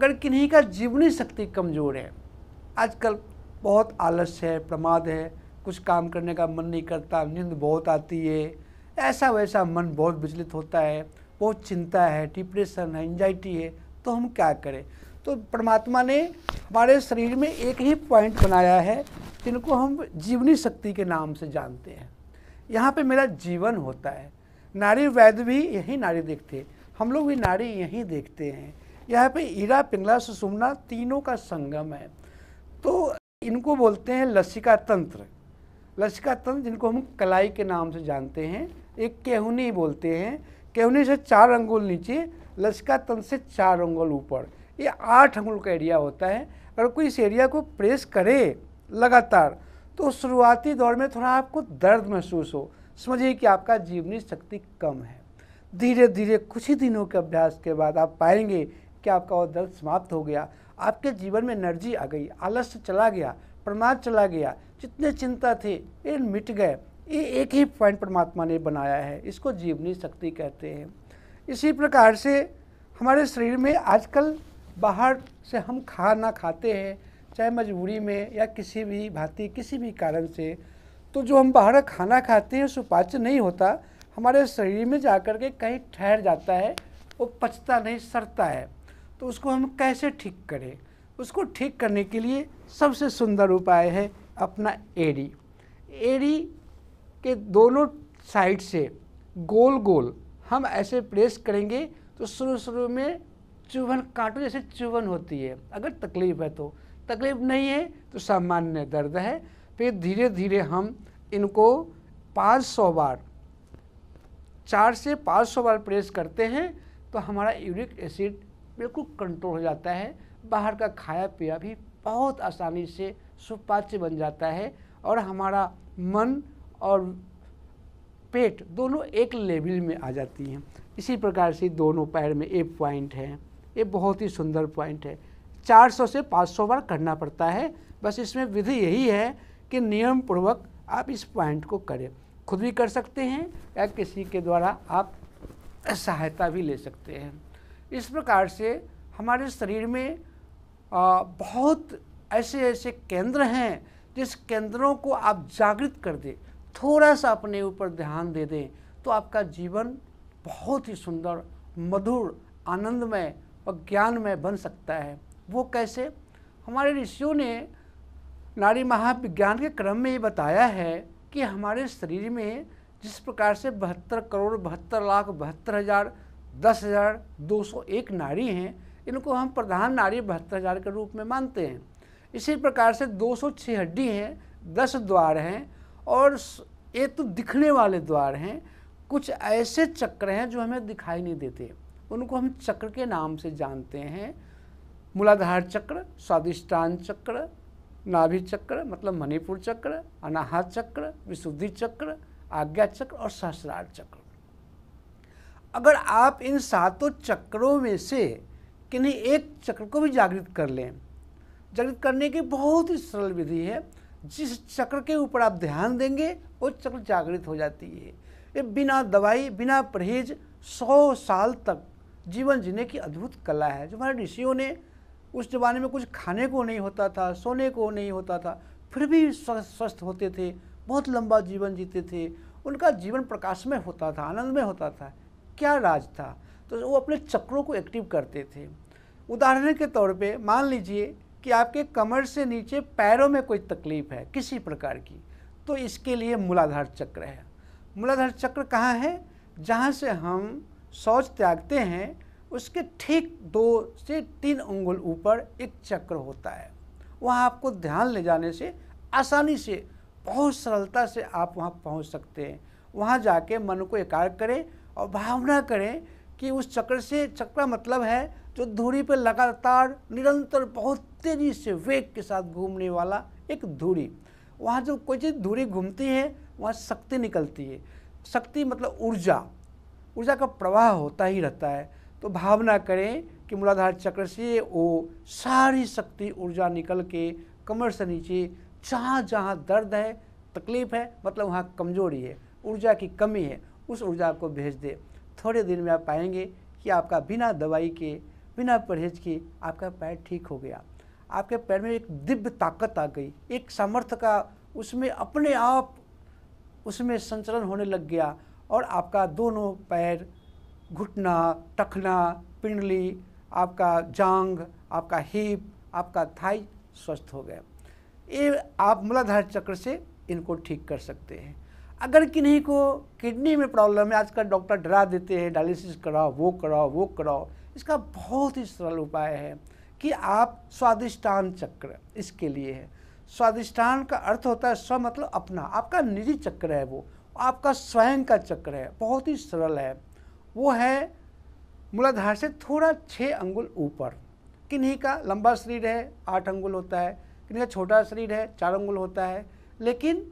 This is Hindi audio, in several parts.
अगर किन्हीं का जीवनी शक्ति कमज़ोर है आजकल बहुत आलस है प्रमाद है कुछ काम करने का मन नहीं करता नींद बहुत आती है ऐसा वैसा मन बहुत विचलित होता है बहुत चिंता है डिप्रेशन है एंजाइटी है तो हम क्या करें तो परमात्मा ने हमारे शरीर में एक ही पॉइंट बनाया है जिनको हम जीवनी शक्ति के नाम से जानते हैं यहाँ पे मेरा जीवन होता है नारी वैद्य भी यही नारी देखते हैं हम लोग भी नारी यहीं देखते हैं यहाँ पे ईरा पिंगला सुषुम्ना तीनों का संगम है तो इनको बोलते हैं लसिका तंत्र लसिका तंत्र जिनको हम कलाई के नाम से जानते हैं एक केहुनी बोलते हैं केहुनी से चार अंगुल नीचे लसिका तंत्र से चार अंगुल ऊपर ये आठ अंगुल का एरिया होता है अगर कोई इस एरिया को प्रेस करे लगातार तो शुरुआती दौर में थोड़ा आपको दर्द महसूस हो समझिए कि आपका जीवनी शक्ति कम है धीरे धीरे कुछ ही दिनों के अभ्यास के बाद आप पाएंगे कि आपका वो दर्द समाप्त हो गया आपके जीवन में एनर्जी आ गई आलस्य चला गया प्रमाद चला गया जितने चिंता थे ये मिट गए ये एक ही पॉइंट परमात्मा ने बनाया है इसको जीवनी शक्ति कहते हैं इसी प्रकार से हमारे शरीर में आजकल बाहर से हम खाना खाते हैं चाहे मजबूरी में या किसी भी भांति किसी भी कारण से तो जो हम बाहर खाना खाते हैं सुपाच्य नहीं होता हमारे शरीर में जाकर के कहीं ठहर जाता है वो पचता नहीं सड़ता है तो उसको हम कैसे ठीक करें उसको ठीक करने के लिए सबसे सुंदर उपाय है अपना एड़ी एड़ी के दोनों साइड से गोल गोल हम ऐसे प्रेस करेंगे तो शुरू शुरू में चुभन कांटों जैसे चुभन होती है अगर तकलीफ है तो तकलीफ नहीं है तो सामान्य दर्द है फिर धीरे धीरे हम इनको पाँच सौ बार चार से पाँच सौ बार प्रेस करते हैं तो हमारा यूरिक एसिड बिल्कुल कंट्रोल हो जाता है बाहर का खाया पिया भी बहुत आसानी से सुपाच्य बन जाता है और हमारा मन और पेट दोनों एक लेवल में आ जाती हैं इसी प्रकार से दोनों पैर में एक पॉइंट है ये बहुत ही सुंदर पॉइंट है 400 से 500 बार करना पड़ता है बस इसमें विधि यही है कि नियम पूर्वक आप इस पॉइंट को करें खुद भी कर सकते हैं या किसी के द्वारा आप सहायता भी ले सकते हैं इस प्रकार से हमारे शरीर में आ, बहुत ऐसे ऐसे केंद्र हैं जिस केंद्रों को आप जागृत कर दें थोड़ा सा अपने ऊपर ध्यान दे दें तो आपका जीवन बहुत ही सुंदर मधुर आनंदमय और ज्ञानमय बन सकता है वो कैसे हमारे ऋषियों ने नारी महाविज्ञान के क्रम में ये बताया है कि हमारे शरीर में जिस प्रकार से बहत्तर करोड़ बहत्तर लाख बहत्तर हज़ार दस हज़ार दो सौ एक नारी हैं इनको हम प्रधान नारी बहत्तर हज़ार के रूप में मानते हैं इसी प्रकार से दो सौ छिहड्डी हैं दस द्वार हैं और ये तो दिखने वाले द्वार हैं कुछ ऐसे चक्र हैं जो हमें दिखाई नहीं देते उनको हम चक्र के नाम से जानते हैं मूलाधार चक्र स्वादिष्टान चक्र नाभि चक्र मतलब मणिपुर चक्र अनाहा चक्र विशुद्धि चक्र आज्ञा चक्र और सहस्रार चक्र अगर आप इन सातों चक्रों में से किन्हीं एक चक्र को भी जागृत कर लें जागृत करने की बहुत ही सरल विधि है जिस चक्र के ऊपर आप ध्यान देंगे वो चक्र जागृत हो जाती है ये बिना दवाई बिना परहेज सौ साल तक जीवन जीने की अद्भुत कला है जो हमारे ऋषियों ने उस ज़माने में कुछ खाने को नहीं होता था सोने को नहीं होता था फिर भी स्वस्थ होते थे बहुत लंबा जीवन जीते थे उनका जीवन प्रकाश में होता था आनंद में होता था क्या राज था तो वो अपने चक्रों को एक्टिव करते थे उदाहरण के तौर पे मान लीजिए कि आपके कमर से नीचे पैरों में कोई तकलीफ है किसी प्रकार की तो इसके लिए मूलाधार चक्र है मूलाधार चक्र कहाँ है जहाँ से हम शौच त्यागते हैं उसके ठीक दो से तीन उंगुल ऊपर एक चक्र होता है वहाँ आपको ध्यान ले जाने से आसानी से बहुत सरलता से आप वहाँ पहुँच सकते हैं वहाँ जाके मन को एकाग्र करें और भावना करें कि उस चक्र से चक्र मतलब है जो धूरी पर लगातार निरंतर बहुत तेज़ी से वेग के साथ घूमने वाला एक धूरी वहाँ जो कोई चीज़ धूरी घूमती है वहाँ शक्ति निकलती है शक्ति मतलब ऊर्जा ऊर्जा का प्रवाह होता ही रहता है तो भावना करें कि मूलाधार चक्र से वो सारी शक्ति ऊर्जा निकल के कमर से नीचे जहाँ जहाँ दर्द है तकलीफ़ है मतलब वहाँ कमजोरी है ऊर्जा की कमी है उस ऊर्जा को भेज दे थोड़े दिन में आप पाएंगे कि आपका बिना दवाई के बिना परहेज के आपका पैर ठीक हो गया आपके पैर में एक दिव्य ताकत आ गई एक सामर्थ्य का उसमें अपने आप उसमें संचलन होने लग गया और आपका दोनों पैर घुटना टखना पिंडली आपका जांग आपका हिप आपका थाई स्वस्थ हो गया ये आप मूलाधार चक्र से इनको ठीक कर सकते हैं अगर किन्हीं को किडनी में प्रॉब्लम है आजकल डॉक्टर डरा देते हैं डायलिसिस कराओ वो कराओ वो कराओ इसका बहुत ही सरल उपाय है कि आप स्वादिष्टान चक्र इसके लिए है स्वादिष्टान का अर्थ होता है स्व मतलब अपना आपका निजी चक्र है वो आपका स्वयं का चक्र है बहुत ही सरल है वो है मूलाधार से थोड़ा छः अंगुल ऊपर किन्हीं का लंबा शरीर है आठ अंगुल होता है किन्हीं का छोटा शरीर है चार अंगुल होता है लेकिन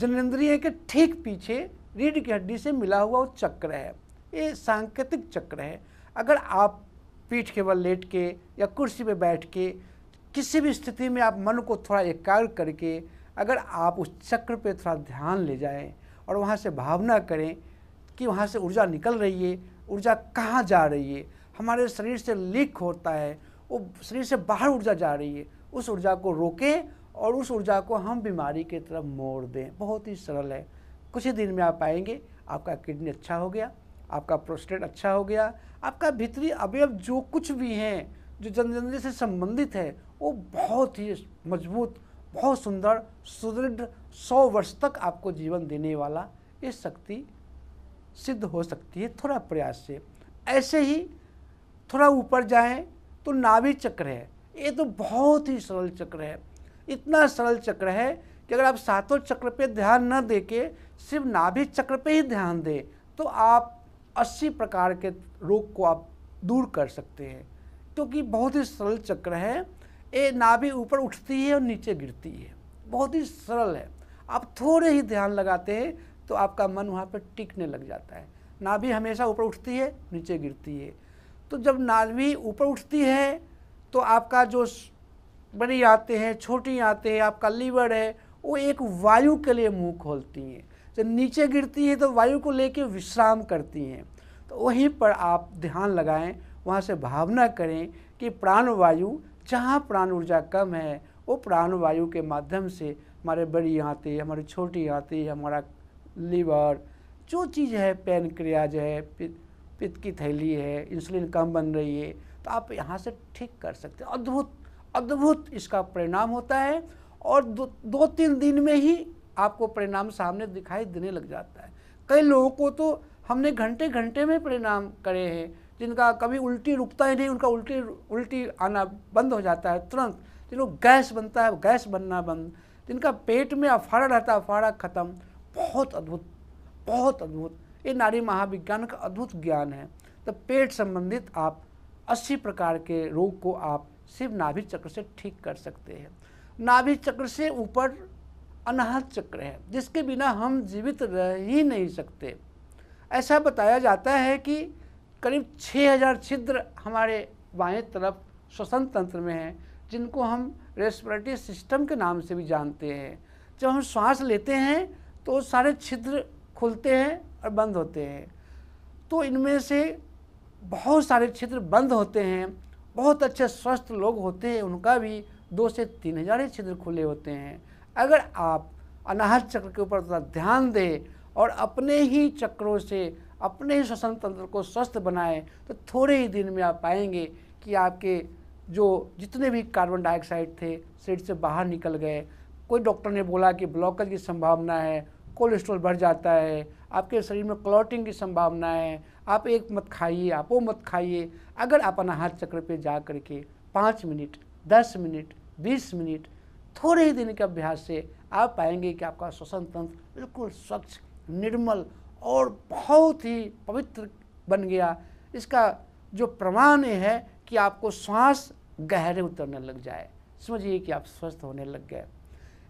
जननेन्द्रिय के ठीक पीछे रीढ़ की हड्डी से मिला हुआ वो चक्र है ये सांकेतिक चक्र है अगर आप पीठ के बल लेट के या कुर्सी पे बैठ के किसी भी स्थिति में आप मन को थोड़ा एकाग्र करके अगर आप उस चक्र पे थोड़ा ध्यान ले जाएं और वहाँ से भावना करें कि वहाँ से ऊर्जा निकल रही है ऊर्जा कहाँ जा रही है हमारे शरीर से लीक होता है वो शरीर से बाहर ऊर्जा जा रही है उस ऊर्जा को रोकें और उस ऊर्जा को हम बीमारी की तरफ मोड़ दें बहुत ही सरल है कुछ ही दिन में आप आएंगे आपका किडनी अच्छा हो गया आपका प्रोस्टेट अच्छा हो गया आपका भीतरी अवयव जो कुछ भी हैं जो जनजन से संबंधित है वो बहुत ही मजबूत बहुत सुंदर सुदृढ़ सौ वर्ष तक आपको जीवन देने वाला ये शक्ति सिद्ध हो सकती है थोड़ा प्रयास से ऐसे ही थोड़ा ऊपर जाएं तो नाभि चक्र है ये तो बहुत ही सरल चक्र है इतना सरल चक्र है कि अगर आप सातों चक्र पे ध्यान न दे के सिर्फ नाभि चक्र पे ही ध्यान दें तो आप 80 प्रकार के रोग को आप दूर कर सकते हैं क्योंकि बहुत ही सरल चक्र है ये नाभि ऊपर उठती है और नीचे गिरती है बहुत ही सरल है आप थोड़े ही ध्यान लगाते हैं तो आपका मन वहाँ पर टिकने लग जाता है नाभि हमेशा ऊपर उठती है नीचे गिरती है तो जब नाभि ऊपर उठती है तो आपका जो बड़ी आते हैं छोटी आते हैं आपका लीवर है वो एक वायु के लिए मुंह खोलती हैं जब नीचे गिरती है तो वायु को लेके विश्राम करती हैं तो वहीं पर आप ध्यान लगाएं वहाँ से भावना करें कि प्राण वायु जहाँ प्राण ऊर्जा कम है वो प्राण वायु के माध्यम से हमारे बड़ी आते हमारी छोटी आते हमारा लीवर जो चीज़ है पेन क्रियाज है पित्त की थैली है इंसुलिन कम बन रही है तो आप यहाँ से ठीक कर सकते हैं अद्भुत अद्भुत इसका परिणाम होता है और दो, दो तीन दिन में ही आपको परिणाम सामने दिखाई देने लग जाता है कई लोगों को तो हमने घंटे घंटे में परिणाम करे हैं जिनका कभी उल्टी रुकता ही नहीं उनका उल्टी उल्टी आना बंद हो जाता है तुरंत जिनको गैस बनता है गैस बनना बंद जिनका पेट में अफाड़ा रहता है अफाड़ा ख़त्म बहुत अद्भुत बहुत अद्भुत ये नारी महाविज्ञान का अद्भुत ज्ञान है तो पेट संबंधित आप अस्सी प्रकार के रोग को आप सिर्फ नाभि चक्र से ठीक कर सकते हैं नाभि चक्र से ऊपर अनाहत चक्र है जिसके बिना हम जीवित रह ही नहीं सकते ऐसा बताया जाता है कि करीब 6000 छिद्र हमारे बाएं तरफ श्वसन तंत्र में हैं जिनको हम रेस्पिरेटरी सिस्टम के नाम से भी जानते हैं जब हम श्वास लेते हैं तो सारे छिद्र खुलते हैं और बंद होते हैं तो इनमें से बहुत सारे छिद्र बंद होते हैं बहुत अच्छे स्वस्थ लोग होते हैं उनका भी दो से तीन हजार ही छिद्र खुले होते हैं अगर आप अनाहत चक्र के ऊपर थोड़ा ध्यान दें और अपने ही चक्रों से अपने ही श्वसन तंत्र को स्वस्थ बनाएं तो थोड़े ही दिन में आप पाएंगे कि आपके जो जितने भी कार्बन डाइऑक्साइड थे शरीर से बाहर निकल गए कोई डॉक्टर ने बोला कि ब्लॉकेज की संभावना है कोलेस्ट्रॉल बढ़ जाता है आपके शरीर में क्लॉटिंग की संभावना है आप एक मत खाइए आप वो मत खाइए अगर आप अनाहार चक्र पे जा कर के पाँच मिनट दस मिनट बीस मिनट थोड़े ही दिन के अभ्यास से आप पाएंगे कि आपका श्वसन तंत्र बिल्कुल स्वच्छ निर्मल और बहुत ही पवित्र बन गया इसका जो प्रमाण है कि आपको श्वास गहरे उतरने लग जाए समझिए कि आप स्वस्थ होने लग गए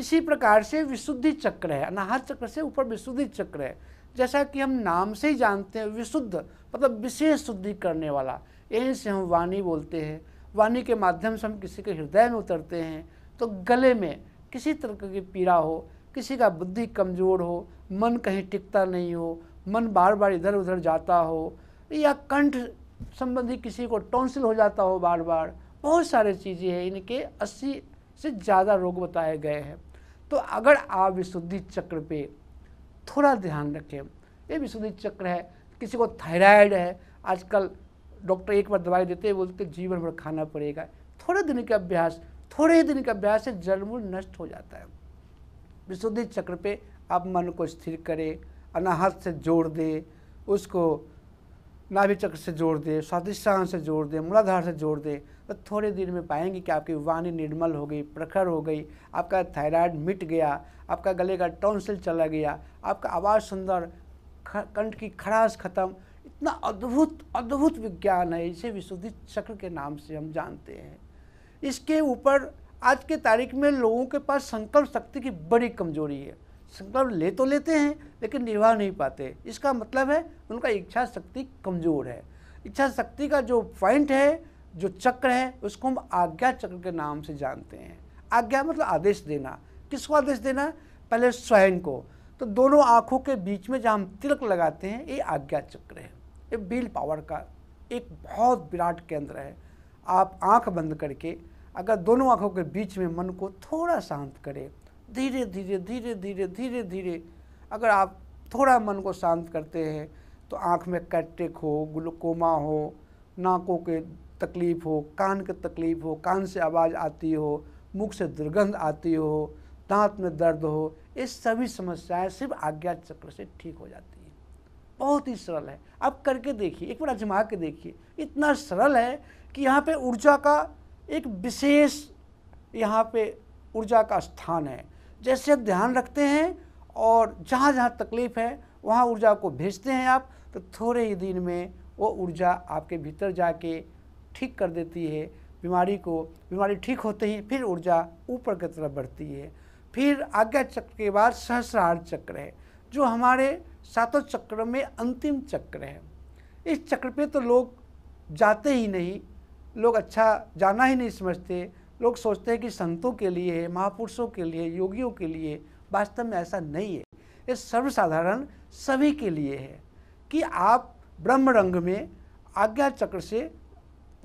इसी प्रकार से विशुद्धि चक्र है अनाहत चक्र से ऊपर विशुद्धि चक्र है जैसा कि हम नाम से ही जानते हैं विशुद्ध मतलब विशेष शुद्धि करने वाला यहीं से हम वाणी बोलते हैं वाणी के माध्यम से हम किसी के हृदय में उतरते हैं तो गले में किसी तरह की पीड़ा हो किसी का बुद्धि कमज़ोर हो मन कहीं टिकता नहीं हो मन बार बार इधर उधर जाता हो या कंठ संबंधी किसी को टॉन्सिल हो जाता हो बार बार बहुत सारे चीज़ें हैं इनके अस्सी से ज़्यादा रोग बताए गए हैं तो अगर आप विशुद्धि चक्र पे थोड़ा ध्यान रखें ये भी सुनिश्चित चक्र है किसी को थायराइड है आजकल डॉक्टर एक बार दवाई देते हैं बोलते जीवन भर खाना पड़ेगा थोड़े दिन का अभ्यास थोड़े ही दिन का अभ्यास से जलमूल नष्ट हो जाता है विशुद्धि चक्र पे आप मन को स्थिर करें अनाहत से जोड़ दें उसको नाभि चक्र से जोड़ दें स्वादिष्ठान से जोड़ दें मूलाधार से जोड़ दें बस थोड़े देर में पाएंगे कि आपकी वाणी निर्मल हो गई प्रखर हो गई आपका थायराइड मिट गया आपका गले का टॉन्सिल चला गया आपका आवाज़ सुंदर कंठ की खराश ख़त्म इतना अद्भुत अद्भुत विज्ञान है इसे विशुद्धित चक्र के नाम से हम जानते हैं इसके ऊपर आज के तारीख में लोगों के पास संकल्प शक्ति की बड़ी कमजोरी है संकल्प ले तो लेते हैं लेकिन निभा नहीं पाते इसका मतलब है उनका इच्छा शक्ति कमज़ोर है इच्छा शक्ति का जो पॉइंट है जो चक्र है उसको हम आज्ञा चक्र के नाम से जानते हैं आज्ञा मतलब आदेश देना किसको आदेश देना पहले स्वयं को तो दोनों आँखों के बीच में जहाँ हम तिलक लगाते हैं ये आज्ञा चक्र है ये विल पावर का एक बहुत विराट केंद्र है आप आँख बंद करके अगर दोनों आँखों के बीच में मन को थोड़ा शांत करें धीरे धीरे धीरे धीरे धीरे धीरे अगर आप थोड़ा मन को शांत करते हैं तो आँख में कैटेक हो ग्लूकोमा हो नाकों के तकलीफ़ हो कान की तकलीफ़ हो कान से आवाज़ आती हो मुख से दुर्गंध आती हो दांत में दर्द हो ये सभी समस्याएं सिर्फ आज्ञा चक्र से ठीक हो जाती हैं बहुत ही सरल है अब करके देखिए एक बार अजमा के देखिए इतना सरल है कि यहाँ पे ऊर्जा का एक विशेष यहाँ पे ऊर्जा का स्थान है जैसे आप ध्यान रखते हैं और जहाँ जहाँ तकलीफ़ है वहाँ ऊर्जा को भेजते हैं आप तो थोड़े ही दिन में वो ऊर्जा आपके भीतर जाके ठीक कर देती है बीमारी को बीमारी ठीक होते ही फिर ऊर्जा ऊपर की तरफ बढ़ती है फिर आज्ञा चक्र के बाद सहस्रार चक्र है जो हमारे सातों चक्र में अंतिम चक्र है इस चक्र पे तो लोग जाते ही नहीं लोग अच्छा जाना ही नहीं समझते लोग सोचते हैं कि संतों के लिए है महापुरुषों के लिए योगियों के लिए वास्तव में ऐसा नहीं है ये सर्वसाधारण सभी के लिए है कि आप ब्रह्म रंग में आज्ञा चक्र से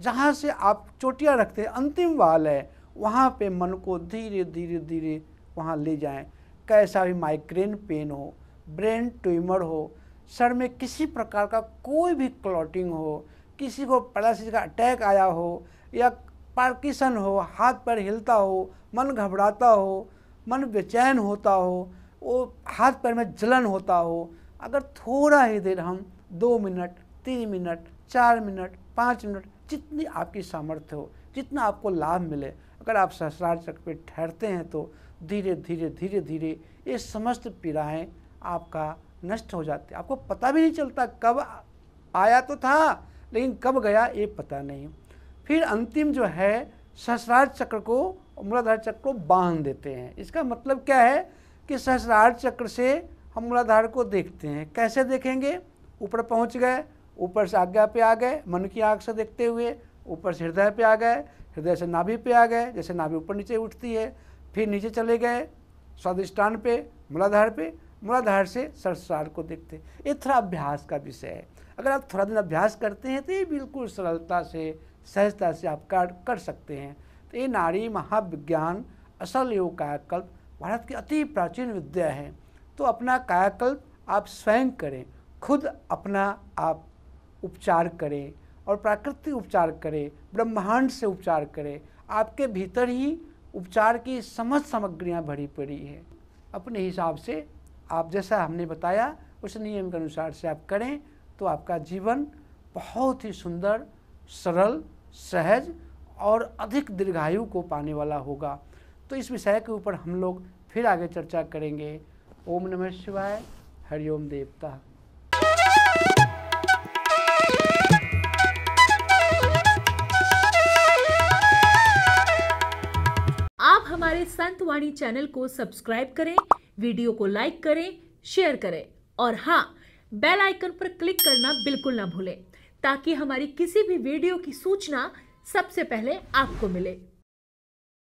जहाँ से आप चोटियाँ रखते हैं अंतिम वाल है वहाँ पे मन को धीरे धीरे धीरे वहाँ ले जाएं कैसा भी माइग्रेन पेन हो ब्रेन ट्यूमर हो सर में किसी प्रकार का कोई भी क्लॉटिंग हो किसी को पैरालिसिस का अटैक आया हो या पार्किसन हो हाथ पर हिलता हो मन घबराता हो मन बेचैन होता हो वो हाथ पैर में जलन होता हो अगर थोड़ा ही देर हम दो मिनट तीन मिनट चार मिनट पाँच मिनट जितनी आपकी सामर्थ्य हो जितना आपको लाभ मिले अगर आप सहसार चक्र पर ठहरते हैं तो धीरे धीरे धीरे धीरे ये समस्त पीड़ाएँ आपका नष्ट हो जाती आपको पता भी नहीं चलता कब आया तो था लेकिन कब गया ये पता नहीं फिर अंतिम जो है सहस्रार चक्र को मूलाधार चक्र को बांध देते हैं इसका मतलब क्या है कि सहस्रार चक्र से हम मूलाधार को देखते हैं कैसे देखेंगे ऊपर पहुंच गए ऊपर से आज्ञा पे आ गए मन की आँख से देखते हुए ऊपर से हृदय पे आ गए हृदय से नाभि पे आ गए जैसे नाभि ऊपर नीचे उठती है फिर नीचे चले गए स्वादिष्टान पे मूलाधार पे मूलाधार से सरसार को देखते ये थोड़ा अभ्यास का विषय है अगर आप थोड़ा दिन अभ्यास करते हैं तो ये बिल्कुल सरलता से सहजता से आप कार्य कर सकते हैं तो ये नारी महाविज्ञान असल योग कायाकल्प भारत की अति प्राचीन विद्या है तो अपना कायाकल्प आप स्वयं करें खुद अपना आप उपचार करे और प्राकृतिक उपचार करे ब्रह्मांड से उपचार करे आपके भीतर ही उपचार की समस्त सामग्रियाँ भरी पड़ी है अपने हिसाब से आप जैसा हमने बताया उस नियम के अनुसार से आप करें तो आपका जीवन बहुत ही सुंदर सरल सहज और अधिक दीर्घायु को पाने वाला होगा तो इस विषय के ऊपर हम लोग फिर आगे चर्चा करेंगे ओम नमः शिवाय हरिओम देवता हमारे संत वाणी चैनल को सब्सक्राइब करें वीडियो को लाइक करें शेयर करें और हाँ बेल आइकन पर क्लिक करना बिल्कुल ना भूलें ताकि हमारी किसी भी वीडियो की सूचना सबसे पहले आपको मिले